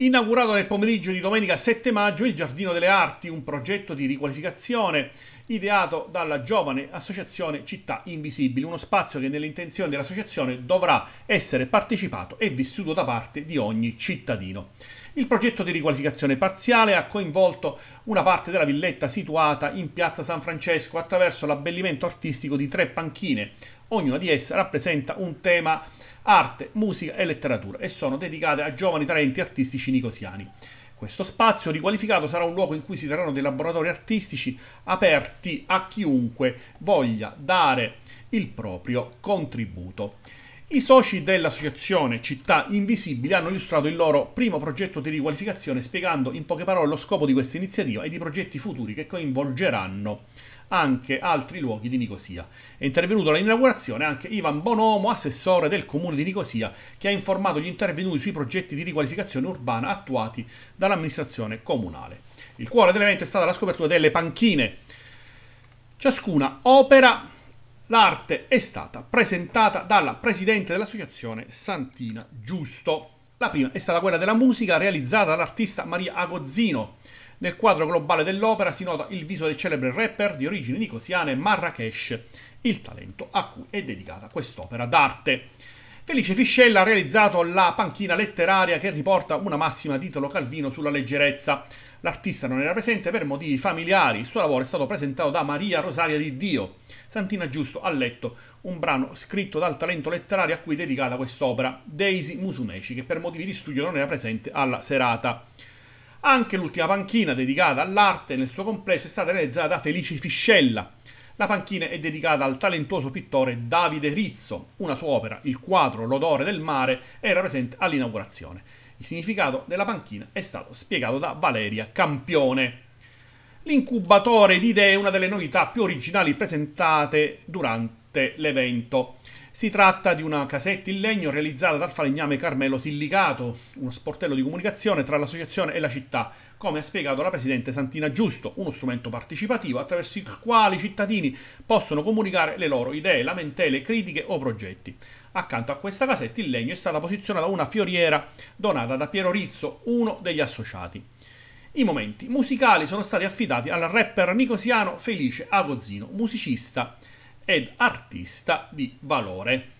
Inaugurato nel pomeriggio di domenica 7 maggio il Giardino delle Arti, un progetto di riqualificazione ideato dalla giovane associazione Città Invisibili, uno spazio che nelle intenzioni dell'associazione dovrà essere partecipato e vissuto da parte di ogni cittadino. Il progetto di riqualificazione parziale ha coinvolto una parte della villetta situata in piazza San Francesco attraverso l'abbellimento artistico di tre panchine, Ognuna di esse rappresenta un tema arte, musica e letteratura e sono dedicate a giovani talenti artistici nicosiani. Questo spazio riqualificato sarà un luogo in cui si terranno dei laboratori artistici aperti a chiunque voglia dare il proprio contributo. I soci dell'associazione Città Invisibili hanno illustrato il loro primo progetto di riqualificazione spiegando in poche parole lo scopo di questa iniziativa e di progetti futuri che coinvolgeranno anche altri luoghi di Nicosia. È intervenuto all'inaugurazione anche Ivan Bonomo, assessore del comune di Nicosia, che ha informato gli intervenuti sui progetti di riqualificazione urbana attuati dall'amministrazione comunale. Il cuore dell'evento è stata la scopertura delle panchine, ciascuna opera L'arte è stata presentata dalla presidente dell'associazione Santina Giusto. La prima è stata quella della musica realizzata dall'artista Maria Agozzino. Nel quadro globale dell'opera si nota il viso del celebre rapper di origini nicosiane Marrakesh, il talento a cui è dedicata quest'opera d'arte. Felice Fiscella ha realizzato la panchina letteraria che riporta una massima di Titolo Calvino sulla leggerezza. L'artista non era presente per motivi familiari, il suo lavoro è stato presentato da Maria Rosaria di Dio. Santina Giusto ha letto un brano scritto dal talento letterario a cui è dedicata quest'opera, Daisy Musumeci, che per motivi di studio non era presente alla serata. Anche l'ultima panchina dedicata all'arte nel suo complesso è stata realizzata da Felice Fiscella. La panchina è dedicata al talentuoso pittore Davide Rizzo. Una sua opera, il quadro L'odore del mare, era presente all'inaugurazione. Il significato della panchina è stato spiegato da Valeria Campione. L'incubatore di idee è una delle novità più originali presentate durante l'evento. Si tratta di una casetta in legno realizzata dal falegname Carmelo Sillicato, uno sportello di comunicazione tra l'associazione e la città, come ha spiegato la Presidente Santina Giusto, uno strumento partecipativo attraverso il quale i cittadini possono comunicare le loro idee, lamentele, critiche o progetti. Accanto a questa casetta in legno è stata posizionata una fioriera donata da Piero Rizzo, uno degli associati. I momenti musicali sono stati affidati al rapper nicosiano Felice Agozzino, musicista ed artista di valore.